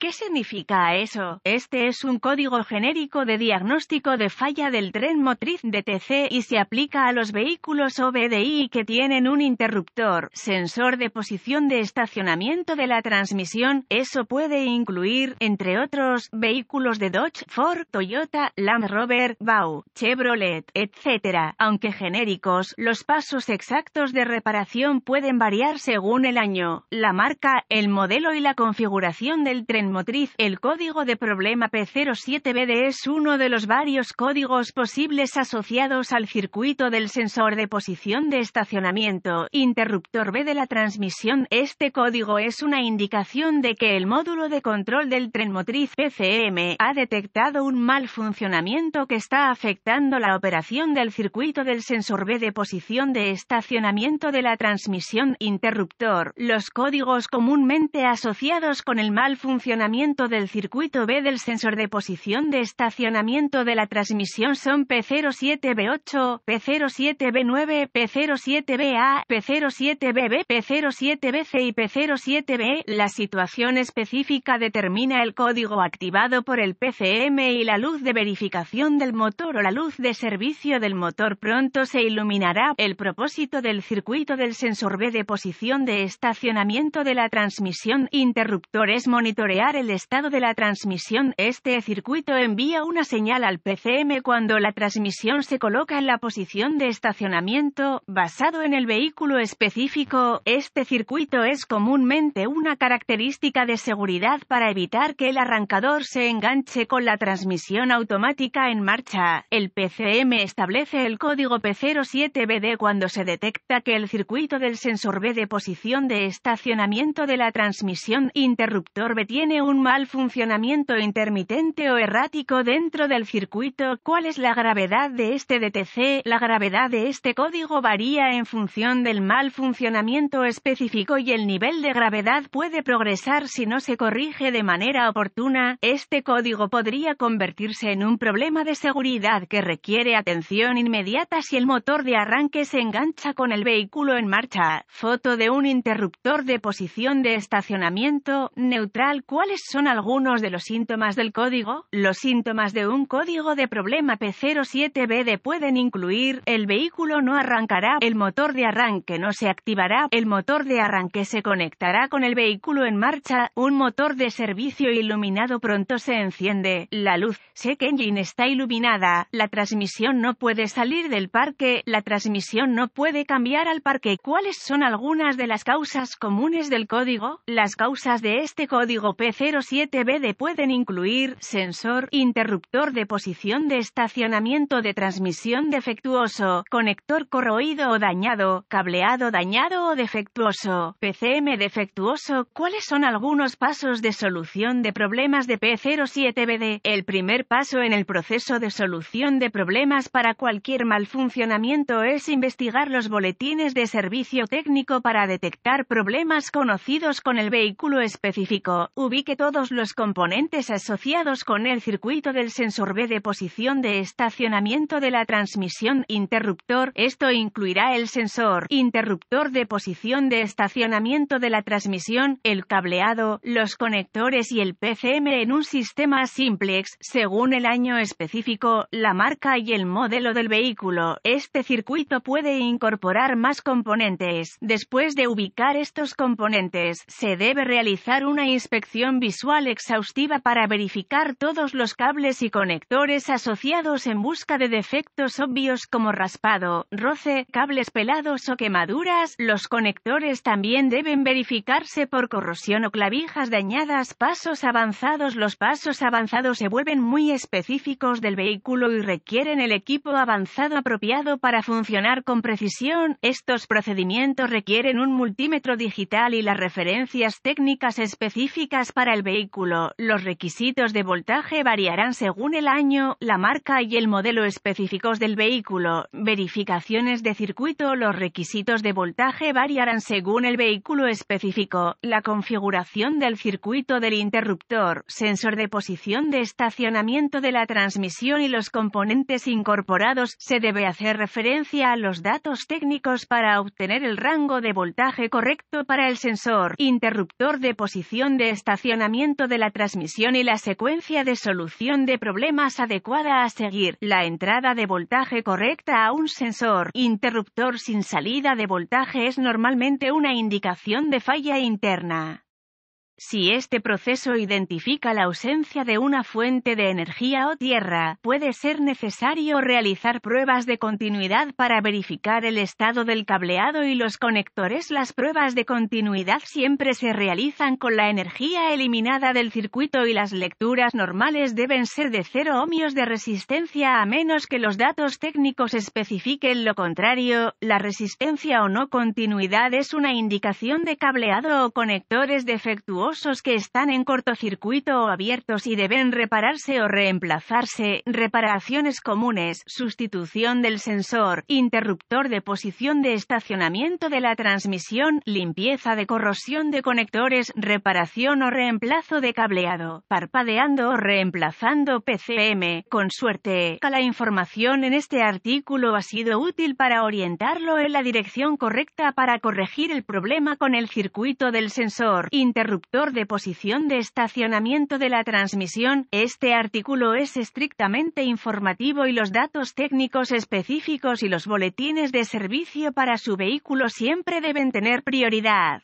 ¿Qué significa eso? Este es un código genérico de diagnóstico de falla del tren motriz DTC y se aplica a los vehículos OBDI que tienen un interruptor, sensor de posición de estacionamiento de la transmisión. Eso puede incluir, entre otros, vehículos de Dodge, Ford, Toyota, Land Rover, VAU, Chevrolet, etc. Aunque genéricos, los pasos exactos de reparación pueden variar según el año, la marca, el modelo y la configuración del tren motriz. El código de problema P07BD es uno de los varios códigos posibles asociados al circuito del sensor de posición de estacionamiento, interruptor B de la transmisión. Este código es una indicación de que el módulo de control del tren motriz PCM ha detectado un mal funcionamiento que está afectando la operación del circuito del sensor B de posición de estacionamiento de la transmisión interruptor. Los códigos comúnmente asociados con el mal funcionamiento del circuito B del sensor de posición de estacionamiento de la transmisión son P07B8, P07B9, P07BA, P07BB, P07BC y p 07 b e. La situación específica determina el código activado por el PCM y la luz de verificación del motor o la luz de servicio del motor pronto se iluminará. El propósito del circuito del sensor B de posición de estacionamiento de la transmisión interruptor es monitorear el estado de la transmisión, este circuito envía una señal al PCM cuando la transmisión se coloca en la posición de estacionamiento, basado en el vehículo específico. Este circuito es comúnmente una característica de seguridad para evitar que el arrancador se enganche con la transmisión automática en marcha. El PCM establece el código P07BD cuando se detecta que el circuito del sensor B de posición de estacionamiento de la transmisión interruptor B tiene un mal funcionamiento intermitente o errático dentro del circuito. ¿Cuál es la gravedad de este DTC? La gravedad de este código varía en función del mal funcionamiento específico y el nivel de gravedad puede progresar si no se corrige de manera oportuna. Este código podría convertirse en un problema de seguridad que requiere atención inmediata si el motor de arranque se engancha con el vehículo en marcha. Foto de un interruptor de posición de estacionamiento neutral. ¿Cuál ¿Cuáles son algunos de los síntomas del código? Los síntomas de un código de problema P07BD pueden incluir el vehículo no arrancará, el motor de arranque no se activará, el motor de arranque se conectará con el vehículo en marcha, un motor de servicio iluminado pronto se enciende, la luz sec engine está iluminada, la transmisión no puede salir del parque, la transmisión no puede cambiar al parque. ¿Cuáles son algunas de las causas comunes del código? Las causas de este código P p 07 bd pueden incluir sensor, interruptor de posición de estacionamiento de transmisión defectuoso, conector corroído o dañado, cableado dañado o defectuoso, PCM defectuoso. ¿Cuáles son algunos pasos de solución de problemas de P07BD? El primer paso en el proceso de solución de problemas para cualquier mal funcionamiento es investigar los boletines de servicio técnico para detectar problemas conocidos con el vehículo específico que todos los componentes asociados con el circuito del sensor B de posición de estacionamiento de la transmisión interruptor. Esto incluirá el sensor interruptor de posición de estacionamiento de la transmisión, el cableado, los conectores y el PCM en un sistema simplex, según el año específico, la marca y el modelo del vehículo. Este circuito puede incorporar más componentes. Después de ubicar estos componentes, se debe realizar una inspección visual exhaustiva para verificar todos los cables y conectores asociados en busca de defectos obvios como raspado, roce, cables pelados o quemaduras. Los conectores también deben verificarse por corrosión o clavijas dañadas. Pasos avanzados. Los pasos avanzados se vuelven muy específicos del vehículo y requieren el equipo avanzado apropiado para funcionar con precisión. Estos procedimientos requieren un multímetro digital y las referencias técnicas específicas para para el vehículo, los requisitos de voltaje variarán según el año, la marca y el modelo específicos del vehículo. Verificaciones de circuito, los requisitos de voltaje variarán según el vehículo específico, la configuración del circuito del interruptor, sensor de posición de estacionamiento de la transmisión y los componentes incorporados. Se debe hacer referencia a los datos técnicos para obtener el rango de voltaje correcto para el sensor, interruptor de posición de estacionamiento de la transmisión y la secuencia de solución de problemas adecuada a seguir, la entrada de voltaje correcta a un sensor, interruptor sin salida de voltaje es normalmente una indicación de falla interna. Si este proceso identifica la ausencia de una fuente de energía o tierra, puede ser necesario realizar pruebas de continuidad para verificar el estado del cableado y los conectores. Las pruebas de continuidad siempre se realizan con la energía eliminada del circuito y las lecturas normales deben ser de 0 ohmios de resistencia a menos que los datos técnicos especifiquen lo contrario. La resistencia o no continuidad es una indicación de cableado o conectores defectuosos que están en cortocircuito o abiertos y deben repararse o reemplazarse, reparaciones comunes, sustitución del sensor, interruptor de posición de estacionamiento de la transmisión, limpieza de corrosión de conectores, reparación o reemplazo de cableado, parpadeando o reemplazando PCM. Con suerte, la información en este artículo ha sido útil para orientarlo en la dirección correcta para corregir el problema con el circuito del sensor, interruptor de posición de estacionamiento de la transmisión. Este artículo es estrictamente informativo y los datos técnicos específicos y los boletines de servicio para su vehículo siempre deben tener prioridad.